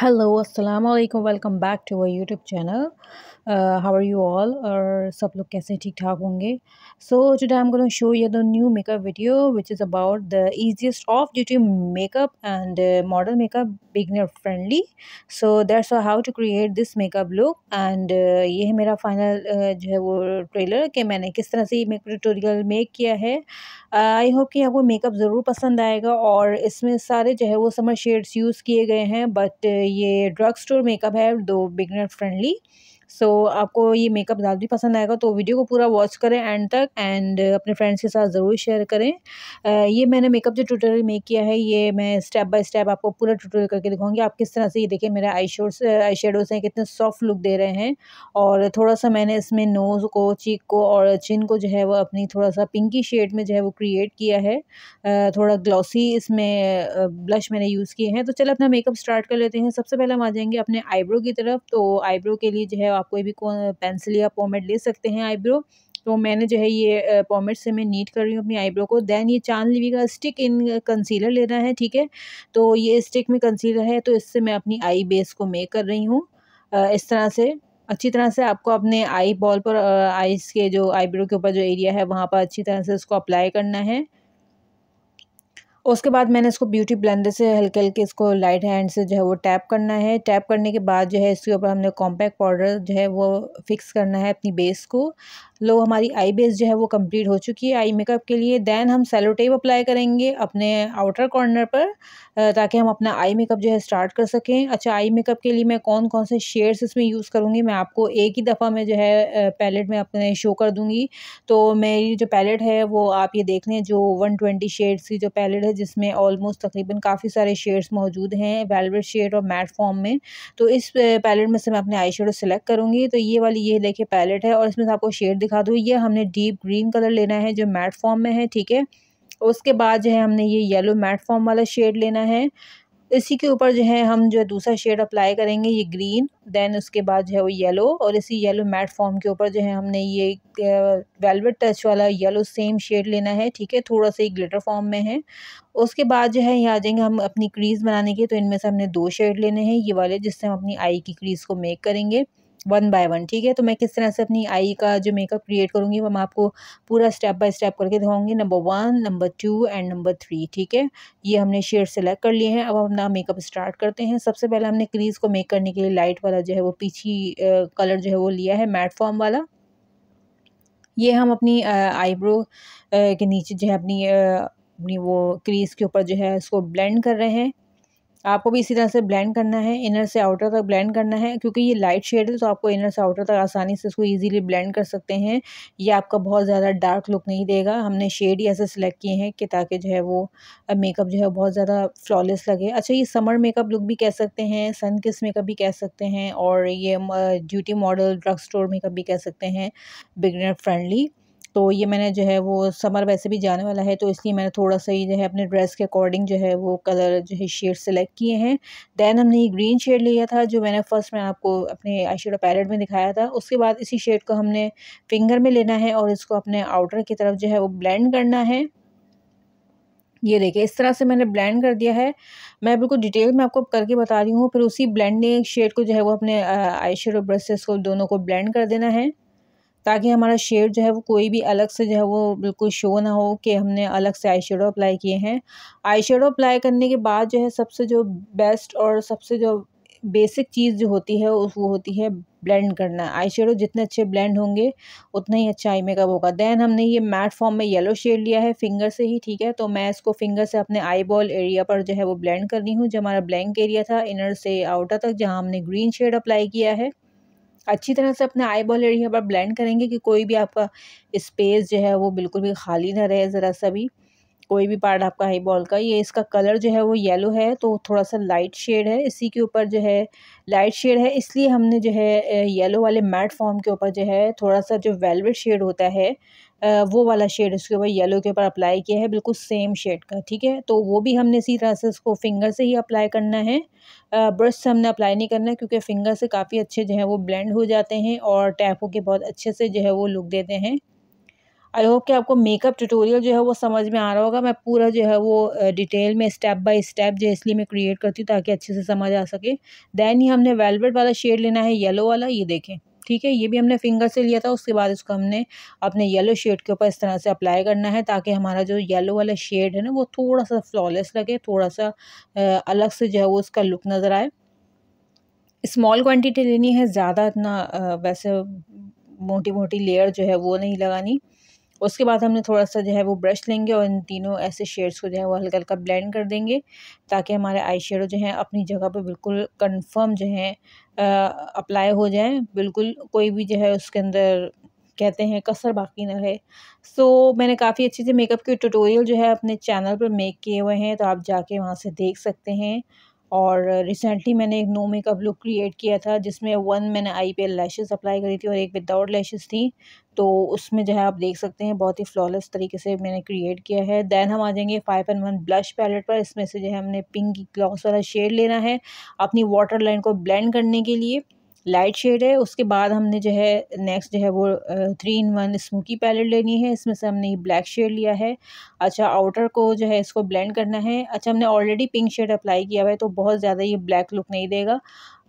hello अस्सलाम वालेकुम welcome back to our YouTube channel how are you all और सब लोग कैसे ठीक ठाक होंगे so today I am going to show you the new makeup video which is about the easiest of two makeup and model makeup beginner friendly so that's how to create this makeup look and ये है मेरा final uh, जो है वो trailer कि मैंने किस तरह से ये मेकअप ट्यूटोरियल मेक किया है आई uh, होप कि आपको मेकअप ज़रूर पसंद आएगा और इसमें सारे जो है वो समर शेड्स यूज़ किए गए हैं बट ये ड्रग स्टोर मेकअप है दो बिगनर फ्रेंडली सो so, आपको ये मेकअप ज़्यादा भी पसंद आएगा तो वीडियो को पूरा वॉच करें एंड तक एंड अपने फ्रेंड्स के साथ ज़रूर शेयर करें आ, ये मैंने मेकअप जो ट्यूटोरियल मेक किया है ये मैं स्टेप बाय स्टेप आपको पूरा ट्यूटोरियल करके दिखाऊंगी आप किस तरह से ये देखें मेरे आई शोड्स आई शेडोज़ हैं कितने सॉफ्ट लुक दे रहे हैं और थोड़ा सा मैंने इसमें नोज़ को चीक को और चिन को जो है वो अपनी थोड़ा सा पिंकी शेड में जो है वो क्रिएट किया है थोड़ा ग्लॉसी इसमें ब्लश मैंने यूज़ किए हैं तो चलो अपना मेकअप स्टार्ट कर लेते हैं सबसे पहले हम आ जाएंगे अपने आईब्रो की तरफ तो आईब्रो के लिए जो है आप कोई भी पेंसिल या पोमेट ले सकते हैं आईब्रो तो मैंने जो है ये पॉमेट से मैं नीट कर रही हूँ अपनी आईब्रो को देन ये चांद लिवी का स्टिक इन कंसीलर लेना है ठीक है तो ये स्टिक में कंसीलर है तो इससे मैं अपनी आई बेस को मेक कर रही हूँ इस तरह से अच्छी तरह से आपको अपने आई बॉल पर आइस के जो आईब्रो के ऊपर जो एरिया है वहाँ पर अच्छी तरह से इसको अप्लाई करना है उसके बाद मैंने इसको ब्यूटी ब्लेंडर से हल्के हल्के इसको लाइट हैंड से जो है वो टैप करना है टैप करने के बाद जो है इसके ऊपर हमने कॉम्पैक्ट पाउडर जो है वो फिक्स करना है अपनी बेस को लो हमारी आई बेस जो है वो कंप्लीट हो चुकी है आई मेकअप के लिए दैन हम सेलो टेप अप्लाई करेंगे अपने आउटर कॉर्नर पर ताकि हम अपना आई मेकअप जो है स्टार्ट कर सकें अच्छा आई मेकअप के लिए मैं कौन कौन से शेड्स इसमें यूज़ करूँगी मैं आपको एक ही दफ़ा में जो है पैलेट में अपने शो कर दूँगी तो मेरी जो पैलेट है वो आप ये देख लें जो वन ट्वेंटी शेड्स की जो पैलेट है जिसमें ऑलमोस्ट तकरीबन काफ़ी सारे शेड्स मौजूद हैं वेलवेट शेड और मैट फॉर्म में तो इस पैलेट में से मैं अपने आई शेडो सेलेक्ट करूँगी तो ये वाली ये देखिए पैलेट है और इसमें से आपको शेड दिखा दूँ ये हमने डीप ग्रीन कलर लेना है जो मैट फॉर्म में है ठीक है उसके बाद जो है हमने ये येलो मैट फॉर्म वाला शेड लेना है इसी के ऊपर जो है हम जो है दूसरा शेड अप्लाई करेंगे ये ग्रीन देन उसके बाद जो है वो येलो और इसी येलो मैट फॉर्म के ऊपर जो है हमने ये वेलवेट टच वाला येलो सेम शेड लेना है ठीक है थोड़ा सा ही ग्लिटर फॉर्म में है उसके बाद जो है यहाँ आ जाएंगे हम अपनी क्रीज़ बनाने के तो इनमें से हमने दो शेड लेने हैं ये वाले जिससे हम अपनी आई की क्रीज़ को मेक करेंगे वन बाय वन ठीक है तो मैं किस तरह से अपनी आई का जो मेकअप क्रिएट करूँगी वो मैं आपको पूरा स्टेप बाय स्टेप करके दिखाऊंगी number one number two and number three ठीक है ये हमने शेड सेलेक्ट कर लिए हैं अब हम अपना मेकअप स्टार्ट करते हैं सबसे पहले हमने क्रीज़ को मेक करने के लिए लाइट वाला जो है वो पीछी कलर जो है वो लिया है मैट फॉर्म वाला ये हम अपनी आईब्रो के नीचे जो है अपनी अपनी वो क्रीज़ के ऊपर जो है उसको ब्लेंड कर रहे हैं आपको भी इसी तरह से ब्लेंड करना है इनर से आउटर तक ब्लेंड करना है क्योंकि ये लाइट शेड है तो आपको इनर से आउटर तक आसानी से इसको इजीली ब्लेंड कर सकते हैं ये आपका बहुत ज़्यादा डार्क लुक नहीं देगा हमने शेड ही ऐसे सिलेक्ट किए हैं कि ताकि जो है वो मेकअप जो है बहुत ज़्यादा फ्लॉलेस लगे अच्छा ये समर मेकअप लुक भी कह सकते हैं सन किस मेकअप भी कह सकते हैं और ये ड्यूटी मॉडल ड्रग स्टोर मेकअप भी कह सकते हैं बिगनर फ्रेंडली तो ये मैंने जो है वो समर वैसे भी जाने वाला है तो इसलिए मैंने थोड़ा सा ही जो है अपने ड्रेस के अकॉर्डिंग जो है वो कलर जो है शेड सेलेक्ट किए हैं दैन हमने ये ग्रीन शेड लिया था जो मैंने फ़र्स्ट में आपको अपने आई शेडो पैलेट में दिखाया था उसके बाद इसी शेड को हमने फिंगर में लेना है और इसको अपने आउटर की तरफ जो है वो ब्लेंड करना है ये देखिए इस तरह से मैंने ब्लेंड कर दिया है मैं बिल्कुल डिटेल में आपको करके बता रही हूँ फिर उसी ब्लेंडिंग शेड को जो है वो अपने आई और ब्रशेस को दोनों को ब्लेंड कर देना है ताकि हमारा शेड जो है वो कोई भी अलग से जो है वो बिल्कुल शो ना हो कि हमने अलग से आई अप्लाई किए हैं आई अप्लाई करने के बाद जो है सबसे जो बेस्ट और सबसे जो बेसिक चीज़ जो होती है वो होती है ब्लेंड करना आई शेडो जितने अच्छे ब्लेंड होंगे उतना ही अच्छा आई मेकअप होगा देन हमने ये मैट फॉर्म में येलो शेड लिया है फिंगर से ही ठीक है तो मैं इसको फिंगर से अपने आई बॉल एरिया पर जो है वो ब्लेंड करनी हूँ जो हमारा ब्लैंक एरिया था इनर से आउटर तक जहाँ हमने ग्रीन शेड अप्लाई किया है अच्छी तरह से अपना आई बॉल एरिया पर ब्लेंड करेंगे कि कोई भी आपका स्पेस जो है वो बिल्कुल भी खाली ना रहे ज़रा सा भी कोई भी पार्ट आपका आई बॉल का ये इसका कलर जो है वो येलो है तो थोड़ा सा लाइट शेड है इसी के ऊपर जो है लाइट शेड है इसलिए हमने जो है येलो वाले मैट फॉर्म के ऊपर जो है थोड़ा सा जो वेलवेट शेड होता है वो वाला शेड इसके ऊपर येलो के ऊपर अप्लाई किया है बिल्कुल सेम शेड का ठीक है तो वो भी हमने इसी तरह से उसको फिंगर से ही अप्लाई करना है ब्रश से हमने अप्लाई नहीं करना है क्योंकि फिंगर से काफ़ी अच्छे जो है वो ब्लेंड हो जाते हैं और टैप होकर बहुत अच्छे से जो है वो लुक देते हैं आई होप कि आपको मेकअप ट्यूटोरियल जो है वो समझ में आ रहा होगा मैं पूरा जो है वो डिटेल में स्टेप बाय स्टेप जो है इसलिए मैं क्रिएट करती हूँ ताकि अच्छे से समझ आ सके दैन ही हमने वेलवेट वाला शेड लेना है येलो वाला ये देखें ठीक है ये भी हमने फिंगर से लिया था उसके बाद इसको हमने अपने येलो शेड के ऊपर इस तरह से अप्लाई करना है ताकि हमारा जो येलो वाला शेड है ना वो थोड़ा सा फ्लॉलेस लगे थोड़ा सा अलग से जो है वो उसका लुक नज़र आए स्मॉल क्वान्टिटी लेनी है ज़्यादा इतना वैसे मोटी मोटी लेयर जो है वो नहीं लगानी उसके बाद हमने थोड़ा सा जो है वो ब्रश लेंगे और इन तीनों ऐसे शेड्स को जो है वो हल्का हल्का ब्लेंड कर देंगे ताकि हमारे आई शेडो जो है अपनी जगह पर बिल्कुल कन्फर्म जो है अप्लाई हो जाए बिल्कुल कोई भी जो है उसके अंदर कहते हैं कसर बाकी ना रहे सो so, मैंने काफ़ी अच्छे से मेकअप के ट्यूटोरियल जो है अपने चैनल पर मेक किए हुए हैं तो आप जाके वहाँ से देख सकते हैं और रिसेंटली मैंने एक नो मेकअप लुक क्रिएट किया था जिसमें वन मैंने आई पे लैशेज़ अप्लाई करी थी और एक विदाउट लैशेज़ थी तो उसमें जो है आप देख सकते हैं बहुत ही फ्लॉलेस तरीके से मैंने क्रिएट किया है दैन हम आ जाएंगे five and one blush palette पर इसमें से जो है हमने पिंक ग्लॉस वाला शेड लेना है अपनी वाटर लाइन को ब्लेंड करने के लिए लाइट शेड है उसके बाद हमने जो है नेक्स्ट जो है वो three in one smoky palette लेनी है इसमें से हमने ब्लैक शेड लिया है अच्छा आउटर को जो है इसको ब्लेंड करना है अच्छा हमने ऑलरेडी पिंक शेड अप्लाई किया हुआ है तो बहुत ज़्यादा ये ब्लैक लुक नहीं देगा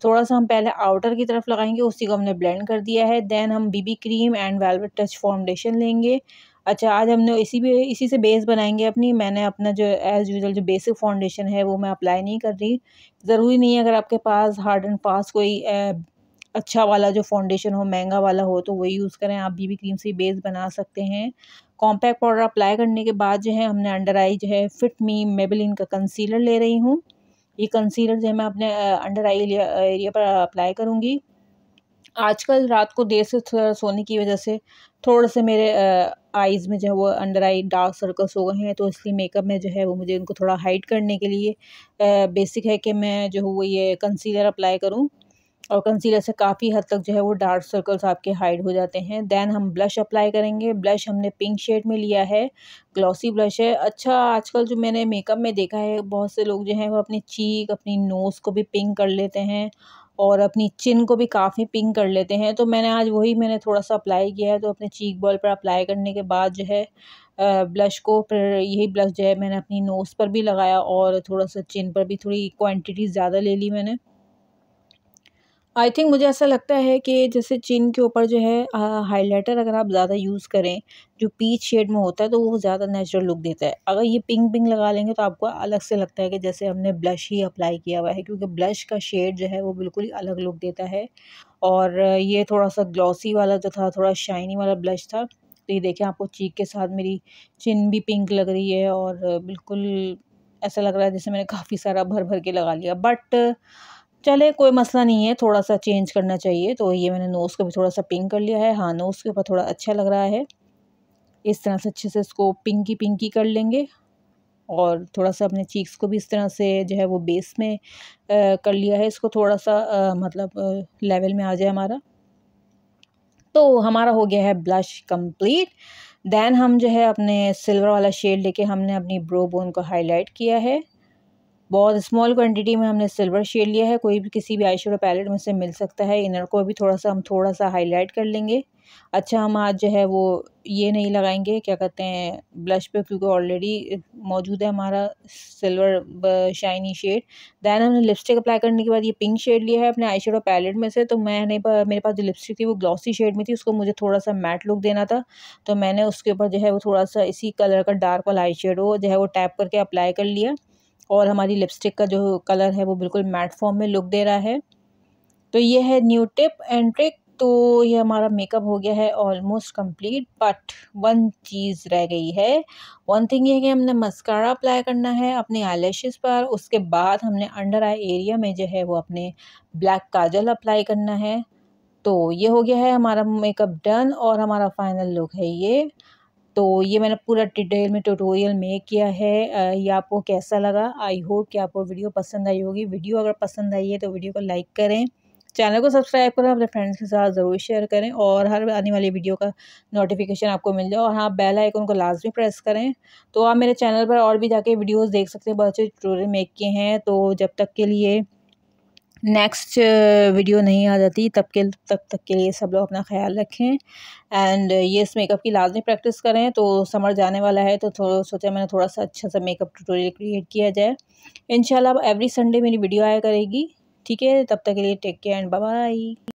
थोड़ा सा हम पहले आउटर की तरफ लगाएंगे उसी को हमने ब्लेंड कर दिया है देन हम BB cream and velvet touch foundation लेंगे अच्छा आज हमने इसी भी इसी से बेस बनाएंगे अपनी मैंने अपना जो एज़ यूजल जो बेसिक फाउंडेशन है वो मैं अप्लाई नहीं कर रही ज़रूरी नहीं है अगर आपके पास हार्ड एंड फास्ट कोई अच्छा वाला जो फाउंडेशन हो महंगा वाला हो तो वही यूज़ करें आप बीबी क्रीम से बेस बना सकते हैं कॉम्पैक्ट पाउडर अप्लाई करने के बाद जो है हमने अंडर आई जो है फिट मी मेबलिन का कंसीलर ले रही हूँ ये कंसीलर जो है मैं अपने अंडर आई एरिया पर अप्लाई करूँगी आजकल रात को देर से सोने की वजह से थोड़े से मेरे आइज़ में जो है वो अंडर आई डार्क सर्कल्स हो गए हैं तो इसलिए मेकअप में जो है वो मुझे उनको थोड़ा हाइड करने के लिए बेसिक है कि मैं जो है वो ये कंसीलर अप्लाई करूँ और कंसीलर से काफ़ी हद तक जो है वो डार्क सर्कल्स आपके हाइड हो जाते हैं दैन हम ब्लश अप्लाई करेंगे ब्लश हमने पिंक शेड में लिया है ग्लॉसी ब्लश है अच्छा आजकल जो मैंने मेकअप में देखा है बहुत से लोग जो हैं वो अपनी चीक अपनी नोज़ को भी पिंक कर लेते हैं और अपनी चिन को भी काफ़ी पिंक कर लेते हैं तो मैंने आज वही मैंने थोड़ा सा अप्लाई किया है तो अपने चीक बॉल पर अप्लाई करने के बाद जो है ब्लश को फिर यही ब्लश जो है मैंने अपनी नोज़ पर भी लगाया और थोड़ा सा चिन पर भी थोड़ी क्वांटिटी ज़्यादा ले ली मैंने आई थिंक मुझे ऐसा लगता है कि जैसे चिन के ऊपर जो है हाइलाइटर अगर आप ज़्यादा यूज़ करें जो पीच शेड में होता है तो वो ज़्यादा नेचुरल लुक देता है अगर ये पिंक पिंक लगा लेंगे तो आपको अलग से लगता है कि जैसे हमने ब्लश ही अप्लाई किया हुआ है क्योंकि ब्लश का शेड जो है वो बिल्कुल ही अलग लुक देता है और ये थोड़ा सा ग्लॉसी वाला जो था थोड़ा शाइनी वाला ब्लश था तो ये देखें आपको चीक के साथ मेरी चिन भी पिंक लग रही है और बिल्कुल ऐसा लग रहा है जैसे मैंने काफ़ी सारा भर भर के लगा लिया बट चले कोई मसला नहीं है थोड़ा सा चेंज करना चाहिए तो ये मैंने नोज़ को भी थोड़ा सा पिंक कर लिया है हाँ नोज़ के ऊपर थोड़ा अच्छा लग रहा है इस तरह से अच्छे से इसको पिंकी पिंकी कर लेंगे और थोड़ा सा अपने चीक्स को भी इस तरह से जो है वो बेस में आ, कर लिया है इसको थोड़ा सा आ, मतलब आ, लेवल में आ जाए हमारा तो हमारा हो गया है ब्लश कंप्लीट दैन हम जो है अपने सिल्वर वाला शेड लेके हमने अपनी ब्रो बोन को हाईलाइट किया है बहुत स्मॉल क्वांटिटी में हमने सिल्वर शेड लिया है कोई भी किसी भी आई शेडो पैलेट में से मिल सकता है इनर को भी थोड़ा सा हम थोड़ा सा हाईलाइट कर लेंगे अच्छा हम आज जो है वो ये नहीं लगाएंगे क्या कहते हैं ब्लश पे क्योंकि ऑलरेडी मौजूद है हमारा सिल्वर शाइनी शेड दैन हमने लिपस्टिक अप्लाई करने के बाद ये पिंक शेड लिया है अपने आई शेडो पैलेट में से तो मैंने मेरे पास जो लिपस्टिक थी वो ग्लॉसी शेड में थी उसको मुझे थोड़ा सा मैट लुक देना था तो मैंने उसके ऊपर जो है वो थोड़ा सा इसी कलर का डार्क वाला आई शेडो जो है वो टैप करके अप्लाई कर लिया और हमारी लिपस्टिक का जो कलर है वो बिल्कुल मैट फॉर्म में लुक दे रहा है तो ये है न्यू टिप एंड ट्रिक तो ये हमारा मेकअप हो गया है ऑलमोस्ट कंप्लीट बट वन चीज़ रह गई है वन थिंग ये है कि हमने मस्कारा अप्लाई करना है अपने आईलैशेस पर उसके बाद हमने अंडर आई एरिया में जो है वो अपने ब्लैक काजल अप्लाई करना है तो ये हो गया है हमारा मेकअप डन और हमारा फाइनल लुक है ये तो ये मैंने पूरा डिटेल में ट्यूटोरियल में किया है ये आपको कैसा लगा आई होप कि आपको वीडियो पसंद आई होगी वीडियो अगर पसंद आई है तो वीडियो को लाइक करें चैनल को सब्सक्राइब करें अपने फ्रेंड्स के साथ ज़रूर शेयर करें और हर आने वाली वीडियो का नोटिफिकेशन आपको मिल जाए और हाँ बेल आइकन को लाजमी प्रेस करें तो आप मेरे चैनल पर और भी जाके वीडियोस देख सकते हैं बहुत अच्छे ट्यूटोरियल मेक किए हैं तो जब तक के लिए नेक्स्ट वीडियो uh, नहीं आ जाती तब के तब तक के लिए सब लोग अपना ख्याल रखें एंड uh, ये इस मेकअप की लाजमी प्रैक्टिस करें तो समर जाने वाला है तो थोड़ा सोचा मैंने थोड़ा सा अच्छा सा मेकअप ट्यूटोरियल क्रिएट किया जाए इन एवरी संडे मेरी वीडियो आया करेगी ठीक है तब तक के लिए टेक केयर एंड बाय